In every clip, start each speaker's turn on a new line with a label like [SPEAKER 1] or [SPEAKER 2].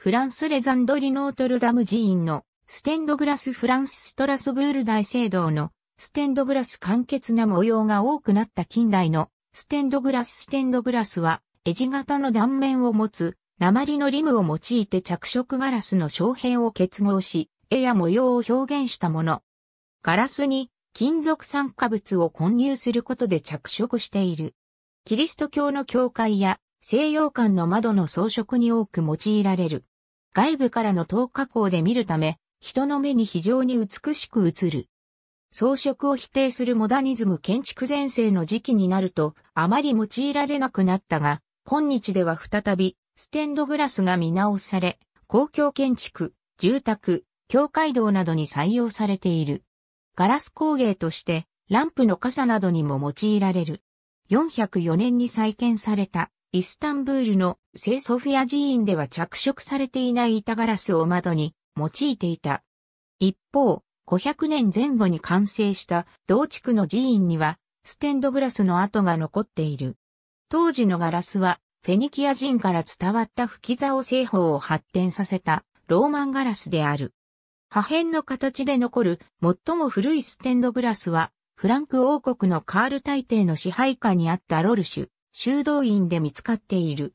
[SPEAKER 1] フランスレザンドリノートルダム寺院のステンドグラスフランスストラスブール大聖堂のステンドグラス簡潔な模様が多くなった近代のステンドグラスステンドグラスはエジ型の断面を持つ鉛のリムを用いて着色ガラスの小片を結合し絵や模様を表現したもの。ガラスに金属酸化物を混入することで着色している。キリスト教の教会や西洋館の窓の装飾に多く用いられる。外部からの透過光で見るため、人の目に非常に美しく映る。装飾を否定するモダニズム建築全盛の時期になると、あまり用いられなくなったが、今日では再び、ステンドグラスが見直され、公共建築、住宅、教会道などに採用されている。ガラス工芸として、ランプの傘などにも用いられる。404年に再建されたイスタンブールの聖ソフィア寺院では着色されていない板ガラスを窓に用いていた。一方、500年前後に完成した同地区の寺院にはステンドグラスの跡が残っている。当時のガラスはフェニキア人から伝わった吹き竿製法を発展させたローマンガラスである。破片の形で残る最も古いステンドグラスはフランク王国のカール大帝の支配下にあったロルシュ。修道院で見つかっている。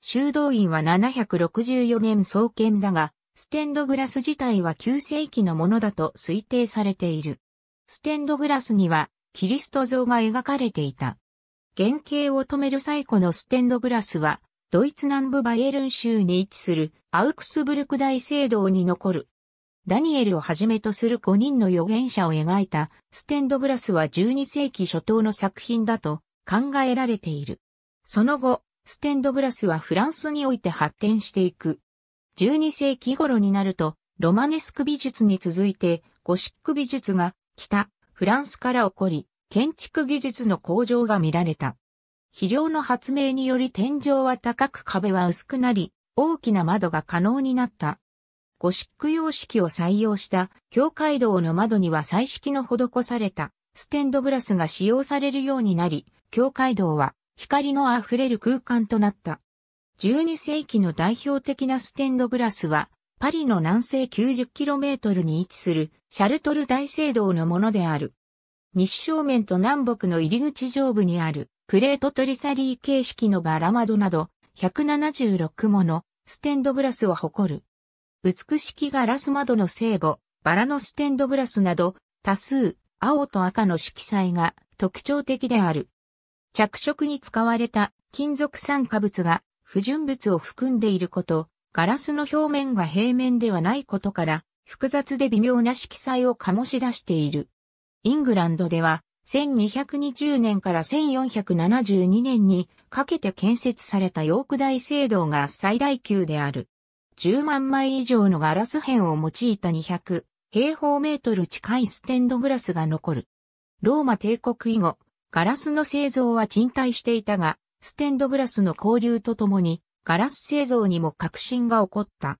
[SPEAKER 1] 修道院は764年創建だが、ステンドグラス自体は9世紀のものだと推定されている。ステンドグラスには、キリスト像が描かれていた。原型を止める最古のステンドグラスは、ドイツ南部バイエルン州に位置するアウクスブルク大聖堂に残る。ダニエルをはじめとする5人の預言者を描いたステンドグラスは12世紀初頭の作品だと考えられている。その後、ステンドグラスはフランスにおいて発展していく。12世紀頃になると、ロマネスク美術に続いて、ゴシック美術が、北、フランスから起こり、建築技術の向上が見られた。肥料の発明により天井は高く壁は薄くなり、大きな窓が可能になった。ゴシック様式を採用した教会堂の窓には彩色の施されたステンドグラスが使用されるようになり、教会堂は光のあふれる空間となった。12世紀の代表的なステンドグラスは、パリの南西 90km に位置するシャルトル大聖堂のものである。西正面と南北の入り口上部にあるプレートトリサリー形式のバラ窓など176ものステンドグラスを誇る。美しきガラス窓の聖母、バラのステンドグラスなど多数青と赤の色彩が特徴的である。着色に使われた金属酸化物が不純物を含んでいること、ガラスの表面が平面ではないことから、複雑で微妙な色彩を醸し出している。イングランドでは、1220年から1472年にかけて建設されたヨーク大聖堂が最大級である。10万枚以上のガラス片を用いた200平方メートル近いステンドグラスが残る。ローマ帝国以後、ガラスの製造は賃貸していたが、ステンドグラスの交流とともに、ガラス製造にも革新が起こった。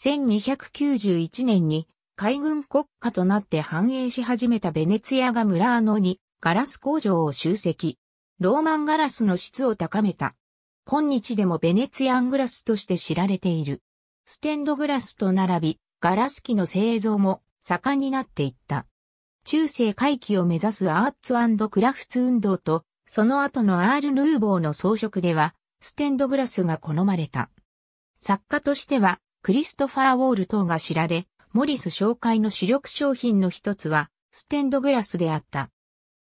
[SPEAKER 1] 1291年に海軍国家となって繁栄し始めたベネツィアがムラーノにガラス工場を集積。ローマンガラスの質を高めた。今日でもベネツィアングラスとして知られている。ステンドグラスと並び、ガラス機の製造も盛んになっていった。中世回帰を目指すアーツクラフツ運動と、その後のアール・ヌーボーの装飾では、ステンドグラスが好まれた。作家としては、クリストファー・ウォール等が知られ、モリス紹介の主力商品の一つは、ステンドグラスであった。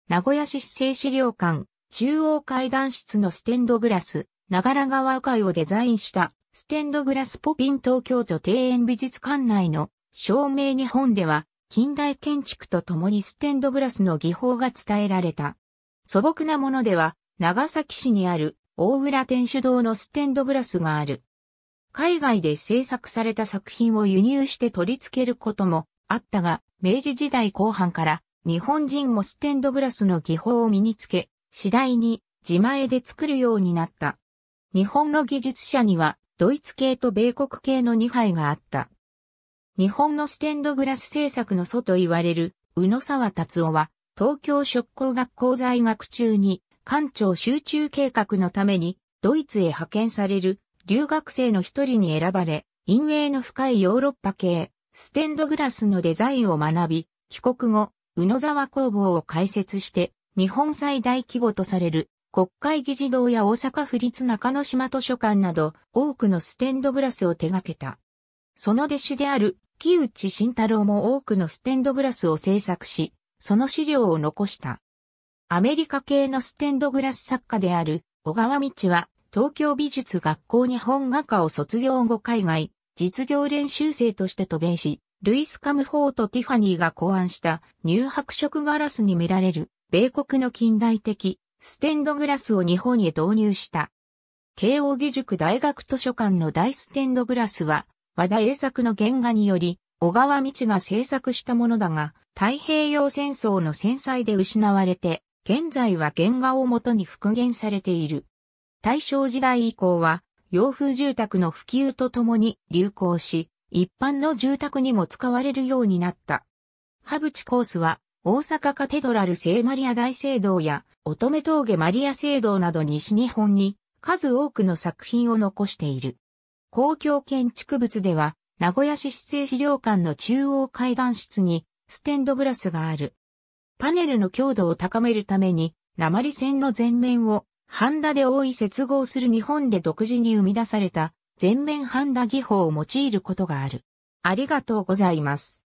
[SPEAKER 1] 名古屋市市政資料館、中央階段室のステンドグラス、長良川海をデザインした、ステンドグラスポピン東京都庭園美術館内の照明日本では、近代建築とともにステンドグラスの技法が伝えられた。素朴なものでは、長崎市にある大浦天主堂のステンドグラスがある。海外で制作された作品を輸入して取り付けることもあったが、明治時代後半から日本人もステンドグラスの技法を身につけ、次第に自前で作るようになった。日本の技術者にはドイツ系と米国系の2杯があった。日本のステンドグラス製作の祖と言われる、宇野沢達夫は、東京職工学校在学中に、官庁集中計画のために、ドイツへ派遣される、留学生の一人に選ばれ、陰影の深いヨーロッパ系、ステンドグラスのデザインを学び、帰国後、宇野沢工房を開設して、日本最大規模とされる、国会議事堂や大阪府立中之島図書館など、多くのステンドグラスを手掛けた。その弟子である木内慎太郎も多くのステンドグラスを制作し、その資料を残した。アメリカ系のステンドグラス作家である小川道は東京美術学校日本画科を卒業後海外、実業練習生として渡米し、ルイス・カムフォーとティファニーが考案した乳白色ガラスに見られる米国の近代的ステンドグラスを日本へ導入した。慶應義塾大学図書館の大ステンドグラスは和田栄作の原画により、小川道が制作したものだが、太平洋戦争の戦災で失われて、現在は原画をもとに復元されている。大正時代以降は、洋風住宅の普及とともに流行し、一般の住宅にも使われるようになった。ハブチコースは、大阪カテドラル聖マリア大聖堂や乙女峠マリア聖堂など西日本に数多くの作品を残している。公共建築物では、名古屋市市政資料館の中央階段室にステンドグラスがある。パネルの強度を高めるために、鉛線の全面をハンダで覆い接合する日本で独自に生み出された全面ハンダ技法を用いることがある。ありがとうございます。